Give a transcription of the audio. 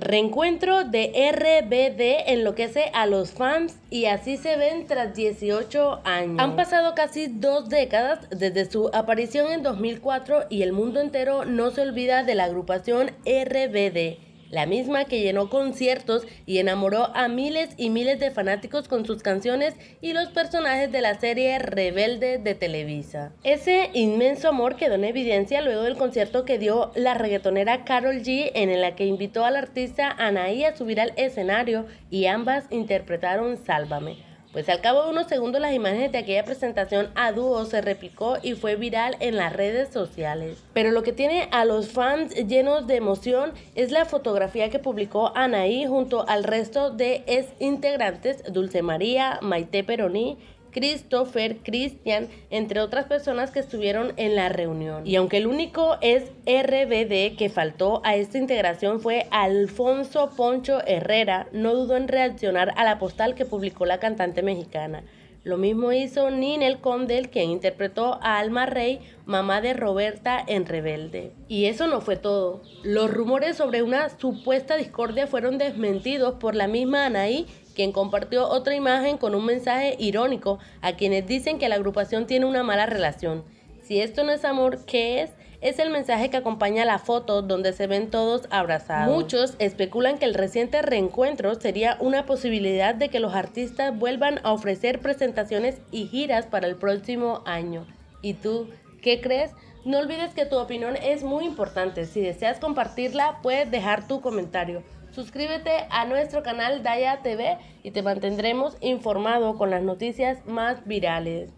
Reencuentro de RBD enloquece a los fans y así se ven tras 18 años. Han pasado casi dos décadas desde su aparición en 2004 y el mundo entero no se olvida de la agrupación RBD la misma que llenó conciertos y enamoró a miles y miles de fanáticos con sus canciones y los personajes de la serie Rebelde de Televisa. Ese inmenso amor quedó en evidencia luego del concierto que dio la reggaetonera Carol G en la que invitó a la artista Anaí a subir al escenario y ambas interpretaron Sálvame pues al cabo de unos segundos las imágenes de aquella presentación a dúo se replicó y fue viral en las redes sociales. Pero lo que tiene a los fans llenos de emoción es la fotografía que publicó Anaí junto al resto de ex integrantes Dulce María, Maite Peroni. Christopher, Christian, entre otras personas que estuvieron en la reunión. Y aunque el único es RBD que faltó a esta integración fue Alfonso Poncho Herrera, no dudó en reaccionar a la postal que publicó la cantante mexicana. Lo mismo hizo Ninel Condel, quien interpretó a Alma Rey, mamá de Roberta en Rebelde. Y eso no fue todo. Los rumores sobre una supuesta discordia fueron desmentidos por la misma Anaí quien compartió otra imagen con un mensaje irónico a quienes dicen que la agrupación tiene una mala relación. Si esto no es amor, ¿qué es? Es el mensaje que acompaña la foto donde se ven todos abrazados. Muchos especulan que el reciente reencuentro sería una posibilidad de que los artistas vuelvan a ofrecer presentaciones y giras para el próximo año. ¿Y tú qué crees? No olvides que tu opinión es muy importante. Si deseas compartirla, puedes dejar tu comentario. Suscríbete a nuestro canal Daya TV y te mantendremos informado con las noticias más virales.